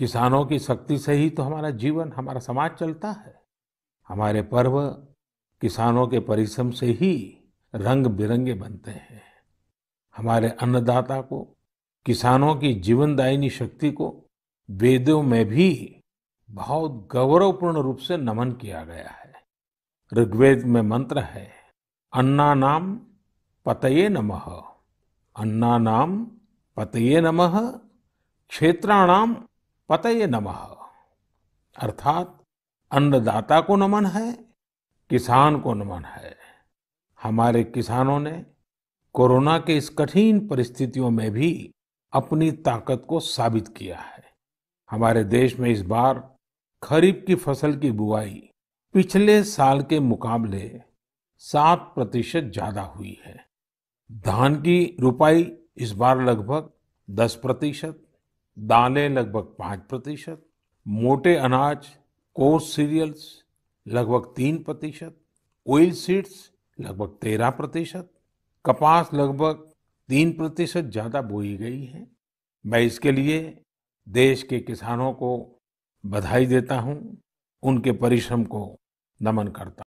किसानों की शक्ति से ही तो हमारा जीवन हमारा समाज चलता है हमारे पर्व किसानों के परिश्रम से ही रंग बिरंगे बनते हैं हमारे अन्नदाता को किसानों की जीवनदायिनी शक्ति को वेदों में भी बहुत गौरवपूर्ण रूप से नमन किया गया है ऋग्वेद में मंत्र है अन्ना नाम पतये नमः अन्ना नाम पतये नमः क्षेत्राणाम पतये नमः अर्थात अन्नदाता को नमन है किसान को नमन है हमारे किसानों ने कोरोना के इस कठिन परिस्थितियों में भी अपनी ताकत को साबित किया है हमारे देश में इस बार खरीफ की फसल की बुआई पिछले साल के मुकाबले सात प्रतिशत ज्यादा हुई है धान की रुपाई इस बार लगभग दस प्रतिशत दालें लगभग पाँच प्रतिशत मोटे अनाज कोर्स सीरियल्स लगभग तीन प्रतिशत ऑयल सीड्स लगभग तेरह प्रतिशत कपास लगभग तीन प्रतिशत ज़्यादा बोई गई है मैं इसके लिए देश के किसानों को बधाई देता हूँ उनके परिश्रम को नमन करता हूं।